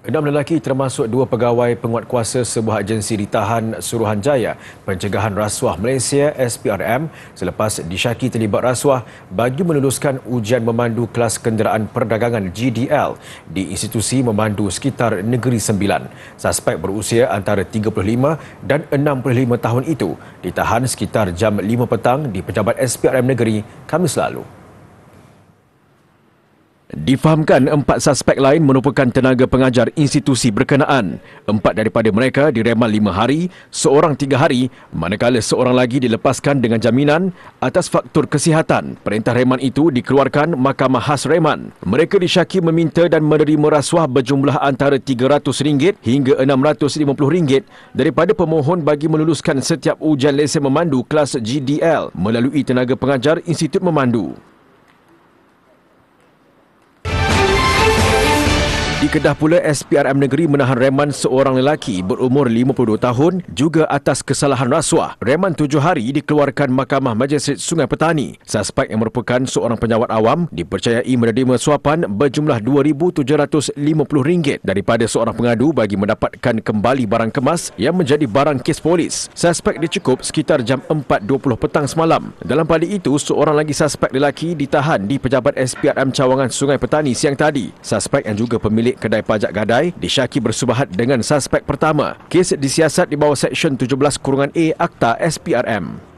Enam lelaki termasuk dua pegawai penguat kuasa sebuah agensi ditahan Suruhanjaya Pencegahan Rasuah Malaysia SPRM selepas disyaki terlibat rasuah bagi meluluskan ujian memandu kelas kenderaan perdagangan GDL di institusi memandu sekitar Negeri Sembilan. Suspek berusia antara 35 dan 65 tahun itu ditahan sekitar jam 5 petang di pejabat SPRM Negeri Kamis lalu. Difahamkan empat suspek lain merupakan tenaga pengajar institusi berkenaan. Empat daripada mereka direman lima hari, seorang tiga hari, manakala seorang lagi dilepaskan dengan jaminan atas faktor kesihatan. Perintah reman itu dikeluarkan Mahkamah Khas Reman. Mereka disyaki meminta dan menerima rasuah berjumlah antara RM300 hingga RM650 daripada pemohon bagi meluluskan setiap ujian lesen memandu kelas GDL melalui tenaga pengajar Institut Memandu. Di Kedah pula, SPRM Negeri menahan reman seorang lelaki berumur 52 tahun juga atas kesalahan rasuah. Reman tujuh hari dikeluarkan Mahkamah Majlis Sungai Petani. Suspek yang merupakan seorang penjawat awam dipercayai menerima suapan berjumlah RM2,750 daripada seorang pengadu bagi mendapatkan kembali barang kemas yang menjadi barang kes polis. Suspek dicukup sekitar jam 4.20 petang semalam. Dalam pali itu, seorang lagi suspek lelaki ditahan di Pejabat SPRM Cawangan Sungai Petani siang tadi. Suspek yang juga pemilik pemilik kedai pajak gadai disyaki bersubahat dengan suspek pertama. Kes disiasat di bawah Seksyen 17 Kurungan A Akta SPRM.